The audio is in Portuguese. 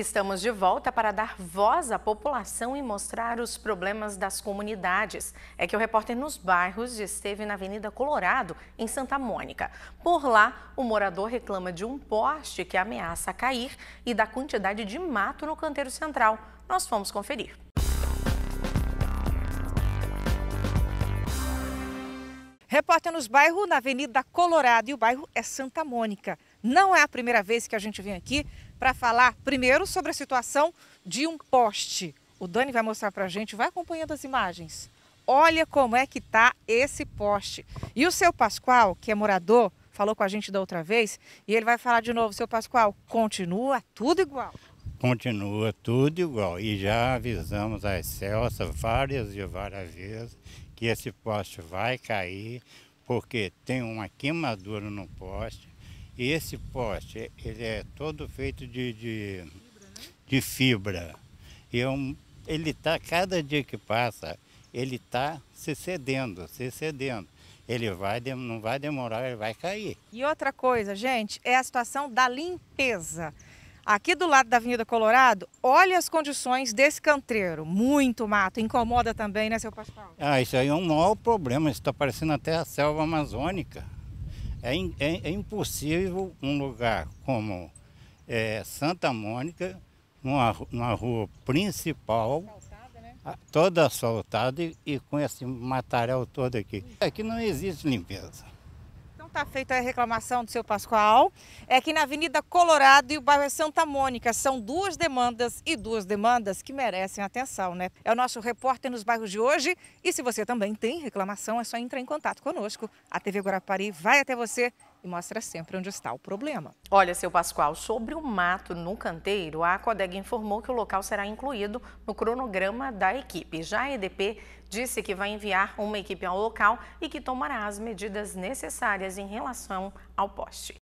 Estamos de volta para dar voz à população e mostrar os problemas das comunidades. É que o repórter nos bairros esteve na Avenida Colorado, em Santa Mônica. Por lá, o morador reclama de um poste que ameaça cair e da quantidade de mato no canteiro central. Nós fomos conferir. Repórter nos bairros, na Avenida Colorado, e o bairro é Santa Mônica. Não é a primeira vez que a gente vem aqui para falar primeiro sobre a situação de um poste. O Dani vai mostrar para a gente, vai acompanhando as imagens. Olha como é que tá esse poste. E o seu Pascoal, que é morador, falou com a gente da outra vez e ele vai falar de novo. Seu Pascoal, continua tudo igual? Continua tudo igual. E já avisamos a Celsa várias e várias vezes que esse poste vai cair porque tem uma queimadura no poste e esse poste, ele é todo feito de, de, de fibra. E é um, ele está, cada dia que passa, ele está se cedendo, se cedendo. Ele vai, não vai demorar, ele vai cair. E outra coisa, gente, é a situação da limpeza. Aqui do lado da Avenida Colorado, olha as condições desse cantreiro. Muito mato, incomoda também, né, seu Pascoal? Ah, isso aí é um maior problema, isso está parecendo até a selva amazônica. É, é, é impossível um lugar como é, Santa Mônica, numa, numa rua principal, né? toda asfaltada e, e com esse material todo aqui. Aqui é não existe limpeza está feita a reclamação do seu Pascoal é que na Avenida Colorado e o bairro é Santa Mônica são duas demandas e duas demandas que merecem atenção, né? É o nosso repórter nos bairros de hoje e se você também tem reclamação é só entrar em contato conosco. A TV Guarapari vai até você e mostra sempre onde está o problema. Olha, seu Pascoal, sobre o mato no canteiro, a CODEG informou que o local será incluído no cronograma da equipe. Já a EDP disse que vai enviar uma equipe ao local e que tomará as medidas necessárias em relação ao poste.